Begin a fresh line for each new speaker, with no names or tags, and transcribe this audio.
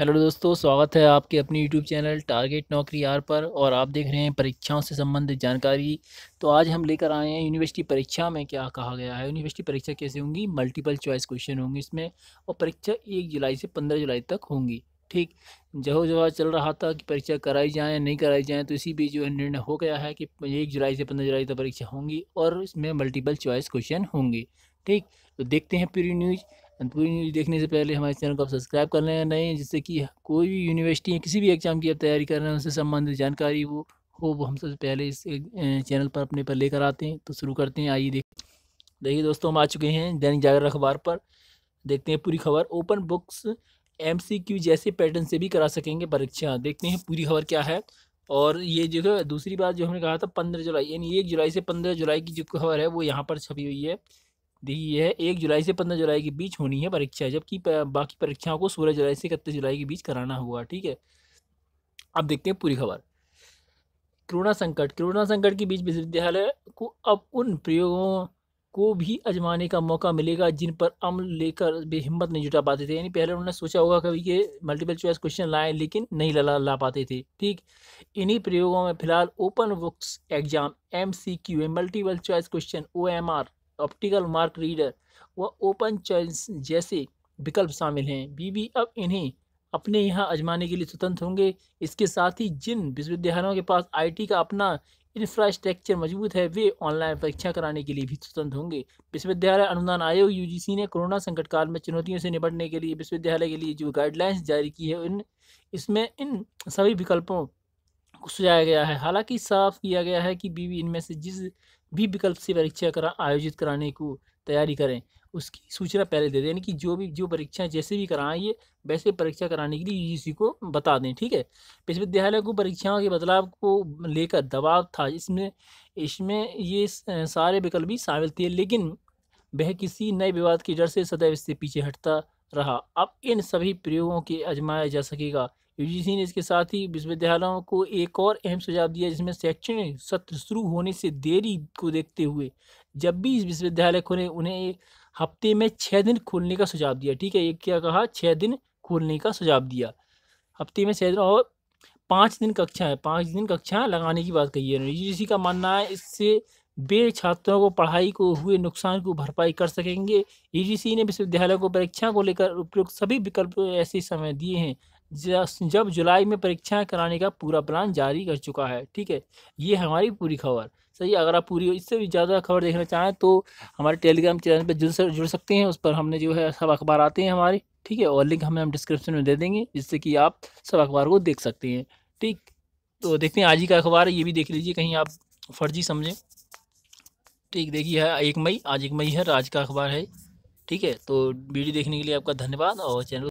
hello दोस्तों स्वागत है आपके अपने यूट्यूब चैनल टारगेट नौकरी आर पर और आप देख रहे हैं परीक्षाओं से संबंधित जानकारी तो आज हम लेकर आए हैं यूनिवर्सिटी परीक्षा में क्या कहा गया है यूनिवर्सिटी परीक्षा कैसे होंगी मल्टीपल चॉइस क्वेश्चन होंगे इसमें और परीक्षा एक जुलाई से पंद्रह जुलाई तक होंगी ठीक जहो जवाब चल रहा था कि परीक्षा कराई जाए या नहीं कराई जाए तो इसी बीच जो निर्णय हो गया है कि एक जुलाई से पंद्रह जुलाई तक परीक्षा होंगी और इसमें मल्टीपल चॉइस क्वेश्चन होंगे ठीक तो देखते हैं पूरी न्यूज़ पूरी न्यूज़ देखने से पहले हमारे चैनल को आप सब्सक्राइब कर लें नहीं जिससे कि कोई भी यूनिवर्सिटी या किसी भी एग्ज़ाम की आप तैयारी कर रहे हैं उससे संबंधित जानकारी वो हो वो हम सबसे पहले इस चैनल पर अपने पर लेकर आते हैं तो शुरू करते हैं आइए देख देखिए दोस्तों हम आ चुके हैं दैनिक जागरण अखबार पर देखते हैं पूरी खबर ओपन बुक्स एम जैसे पैटर्न से भी करा सकेंगे परीक्षा देखते हैं पूरी खबर क्या है और ये जो है दूसरी बात जो हमने कहा था पंद्रह जुलाई यानी एक जुलाई से पंद्रह जुलाई की जो खबर है वो यहाँ पर छपी हुई है दी यह है एक जुलाई से पंद्रह जुलाई के बीच होनी है परीक्षा जबकि बाकी परीक्षाओं को सोलह जुलाई से इकतीस जुलाई के बीच कराना होगा ठीक है अब देखते हैं पूरी खबर कोरोना संकट कोरोना संकट के बीच विश्वविद्यालय को अब उन प्रयोगों को भी अजमाने का मौका मिलेगा जिन पर अमल लेकर भी हिम्मत नहीं जुटा पाते थे यानी पहले उन्होंने सोचा होगा कभी कि मल्टीपल चॉइस क्वेश्चन लाएं लेकिन नहीं ला ला पाते थे ठीक इन्हीं प्रयोगों में फिलहाल open books exam M C Q multiple choice question O M R optical mark reader व ओपन चॉइस जैसे विकल्प शामिल हैं बीबी अब इन्हें अपने यहाँ आजमाने के लिए स्वतंत्र होंगे इसके साथ ही जिन विश्वविद्यालयों के पास आईटी का अपना इंफ्रास्ट्रक्चर मजबूत है वे ऑनलाइन परीक्षा कराने के लिए भी स्वतंत्र होंगे विश्वविद्यालय अनुदान आयोग यूजीसी ने कोरोना संकट काल में चुनौतियों से निपटने के लिए विश्वविद्यालय के लिए जो गाइडलाइंस जारी की है इन इसमें इन सभी विकल्पों को सुझाया गया है हालांकि साफ किया गया है कि बीवी इनमें से जिस भी विकल्प से परीक्षा करा आयोजित कराने को तैयारी करें उसकी सूचना पहले दे दें यानी कि जो भी जो परीक्षाएं जैसे भी ये वैसे परीक्षा कराने के लिए यूजीसी को बता दें ठीक है विश्वविद्यालय को परीक्षाओं के बदलाव को लेकर दबाव था इसमें इसमें ये सारे विकल्प भी शामिल थे लेकिन वह किसी नए विवाद की डर से सदैव इससे पीछे हटता रहा अब इन सभी प्रयोगों के आजमाया जा सकेगा यूजीसी ने इसके साथ ही विश्वविद्यालयों को एक और अहम सुझाव दिया जिसमें शैक्षणिक सत्र शुरू होने से देरी को देखते हुए जब भी इस विश्वविद्यालय खोले उन्हें हफ्ते में छः दिन खोलने का सुझाव दिया ठीक है ये क्या कहा छः दिन खोलने का सुझाव दिया हफ्ते में छः दिन और पाँच दिन कक्षाएँ पाँच दिन कक्षाएँ लगाने की बात कही है यू का मानना है इससे बे छात्रों को पढ़ाई को हुए नुकसान को भरपाई कर सकेंगे ईजीसी ने विश्वविद्यालय को परीक्षा को लेकर उपयुक्त सभी विकल्प ऐसे समय दिए हैं जब जुलाई में परीक्षाएं कराने का पूरा प्लान जारी कर चुका है ठीक है ये हमारी पूरी खबर सही अगर आप पूरी इससे भी ज़्यादा खबर देखना चाहें तो हमारे टेलीग्राम चैनल पर जुड़ जुड़ सकते हैं उस पर हमने जो है सब अखबार आते हैं हमारे ठीक है और लिंक हमें हम डिस्क्रिप्शन में दे देंगे जिससे कि आप सब अखबार को देख सकते हैं ठीक तो देखते हैं आज ही का अखबार ये भी देख लीजिए कहीं आप फर्जी समझें ठीक देखिए है एक मई आज एक मई है आज का अखबार है ठीक है तो वीडियो देखने के लिए आपका धन्यवाद और चैनल